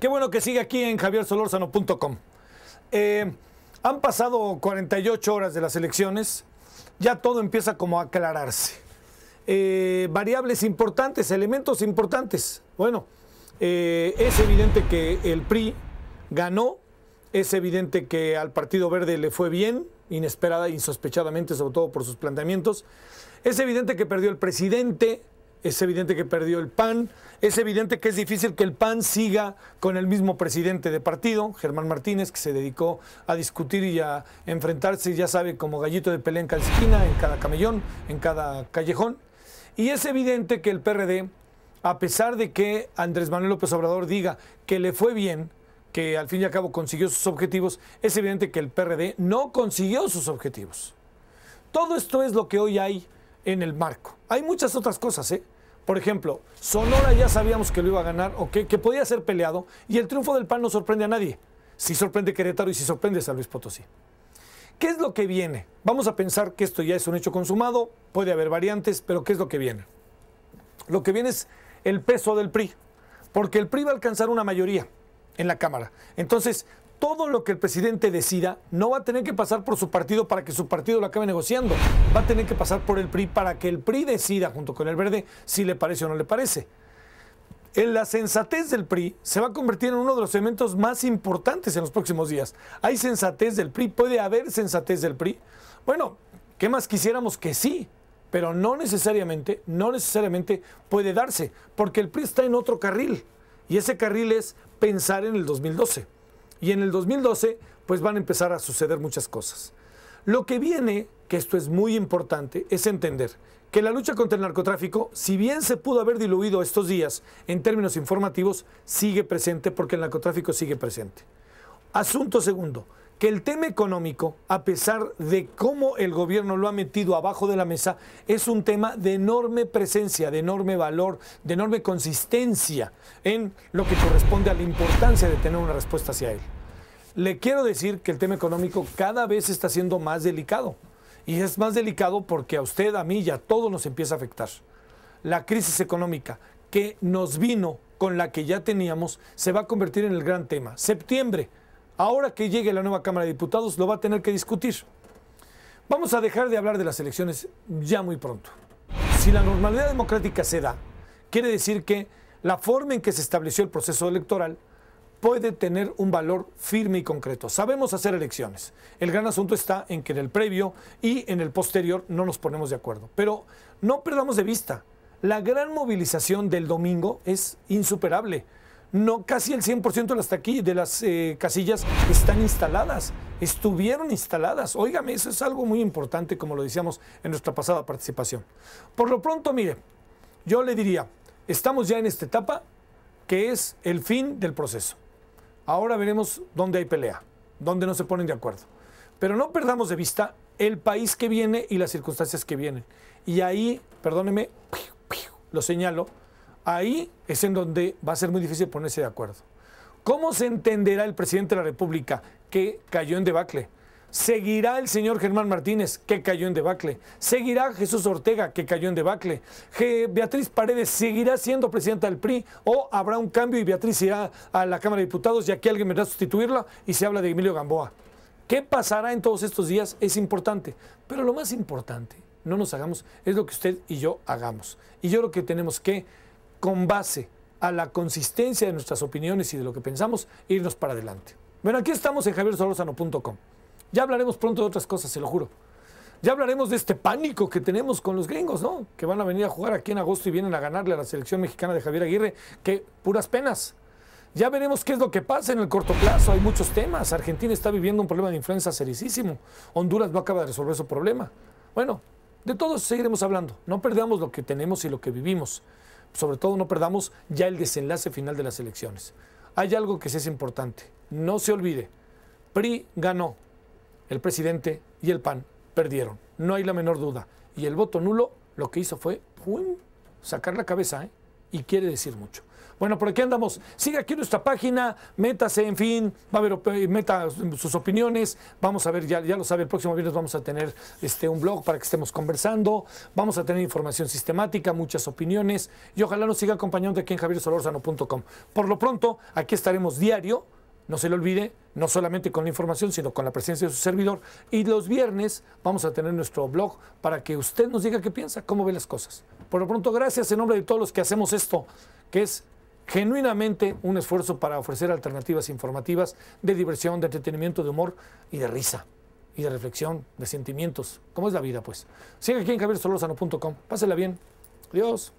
Qué bueno que sigue aquí en Javier Eh, han pasado 48 horas de las elecciones, ya todo empieza como a aclararse. Eh, variables importantes, elementos importantes. Bueno, eh, es evidente que el PRI ganó, es evidente que al Partido Verde le fue bien, inesperada e insospechadamente, sobre todo por sus planteamientos. Es evidente que perdió el presidente, es evidente que perdió el PAN, es evidente que es difícil que el PAN siga con el mismo presidente de partido, Germán Martínez, que se dedicó a discutir y a enfrentarse, ya sabe, como gallito de pelea en cada esquina, en cada camellón, en cada callejón. Y es evidente que el PRD, a pesar de que Andrés Manuel López Obrador diga que le fue bien, que al fin y al cabo consiguió sus objetivos, es evidente que el PRD no consiguió sus objetivos. Todo esto es lo que hoy hay en el marco. Hay muchas otras cosas, ¿eh? Por ejemplo, Sonora ya sabíamos que lo iba a ganar o que, podía ser peleado y el triunfo del PAN no sorprende a nadie. Si sorprende Querétaro y si sorprende a Luis Potosí. ¿Qué es lo que viene? Vamos a pensar que esto ya es un hecho consumado, puede haber variantes, pero ¿qué es lo que viene? Lo que viene es el peso del PRI, porque el PRI va a alcanzar una mayoría en la Cámara. Entonces, todo lo que el presidente decida no va a tener que pasar por su partido para que su partido lo acabe negociando. Va a tener que pasar por el PRI para que el PRI decida junto con el verde si le parece o no le parece. la sensatez del PRI se va a convertir en uno de los elementos más importantes en los próximos días. Hay sensatez del PRI, puede haber sensatez del PRI. Bueno, ¿qué más quisiéramos que sí? Pero no necesariamente, no necesariamente puede darse, porque el PRI está en otro carril. Y ese carril es pensar en el 2012. Y en el 2012, pues van a empezar a suceder muchas cosas. Lo que viene, que esto es muy importante, es entender que la lucha contra el narcotráfico, si bien se pudo haber diluido estos días en términos informativos, sigue presente porque el narcotráfico sigue presente. Asunto segundo, que el tema económico, a pesar de cómo el gobierno lo ha metido abajo de la mesa, es un tema de enorme presencia, de enorme valor, de enorme consistencia en lo que corresponde a la importancia de tener una respuesta hacia él. Le quiero decir que el tema económico cada vez está siendo más delicado. Y es más delicado porque a usted, a mí y a todos nos empieza a afectar. La crisis económica que nos vino con la que ya teníamos se va a convertir en el gran tema. Septiembre, ahora que llegue la nueva Cámara de Diputados, lo va a tener que discutir. Vamos a dejar de hablar de las elecciones ya muy pronto. Si la normalidad democrática se da, quiere decir que la forma en que se estableció el proceso electoral puede tener un valor firme y concreto. Sabemos hacer elecciones. El gran asunto está en que en el previo y en el posterior no nos ponemos de acuerdo. Pero no perdamos de vista, la gran movilización del domingo es insuperable. No, casi el 100% de las, de las eh, casillas están instaladas, estuvieron instaladas. Óigame, eso es algo muy importante, como lo decíamos en nuestra pasada participación. Por lo pronto, mire, yo le diría, estamos ya en esta etapa que es el fin del proceso. Ahora veremos dónde hay pelea, dónde no se ponen de acuerdo. Pero no perdamos de vista el país que viene y las circunstancias que vienen. Y ahí, perdóneme, lo señalo, ahí es en donde va a ser muy difícil ponerse de acuerdo. ¿Cómo se entenderá el presidente de la República que cayó en debacle? Seguirá el señor Germán Martínez, que cayó en debacle. Seguirá Jesús Ortega, que cayó en debacle. Beatriz Paredes seguirá siendo presidenta del PRI o habrá un cambio y Beatriz irá a la Cámara de Diputados y aquí alguien vendrá a sustituirla y se habla de Emilio Gamboa. ¿Qué pasará en todos estos días? Es importante. Pero lo más importante, no nos hagamos, es lo que usted y yo hagamos. Y yo creo que tenemos que, con base a la consistencia de nuestras opiniones y de lo que pensamos, irnos para adelante. Bueno, aquí estamos en javierzorosano.com. Ya hablaremos pronto de otras cosas, se lo juro. Ya hablaremos de este pánico que tenemos con los gringos, ¿no? Que van a venir a jugar aquí en agosto y vienen a ganarle a la selección mexicana de Javier Aguirre, que puras penas. Ya veremos qué es lo que pasa en el corto plazo. Hay muchos temas. Argentina está viviendo un problema de influenza serísimo. Honduras no acaba de resolver su problema. Bueno, de todo seguiremos hablando. No perdamos lo que tenemos y lo que vivimos. Sobre todo no perdamos ya el desenlace final de las elecciones. Hay algo que sí es importante. No se olvide. PRI ganó el presidente y el PAN perdieron, no hay la menor duda. Y el voto nulo lo que hizo fue sacar la cabeza, ¿eh? y quiere decir mucho. Bueno, por aquí andamos. Siga aquí nuestra página, métase, en fin, va a haber eh, meta sus opiniones. Vamos a ver, ya, lo sabe, el próximo viernes vamos a tener este, un blog para que estemos conversando. Vamos a tener información sistemática, muchas opiniones y ojalá nos siga acompañando aquí en javiersolorzano.com. Por lo pronto, aquí estaremos diario no se le olvide, no solamente con la información, sino con la presencia de su servidor. Y los viernes vamos a tener nuestro blog para que usted nos diga qué piensa, cómo ve las cosas. Por lo pronto, gracias en nombre de todos los que hacemos esto, que es genuinamente un esfuerzo para ofrecer alternativas informativas de diversión, de entretenimiento, de humor y de risa. Y de reflexión, de sentimientos. ¿Cómo es la vida, pues? Sigue aquí en Solosano.com. Pásela bien. Adiós.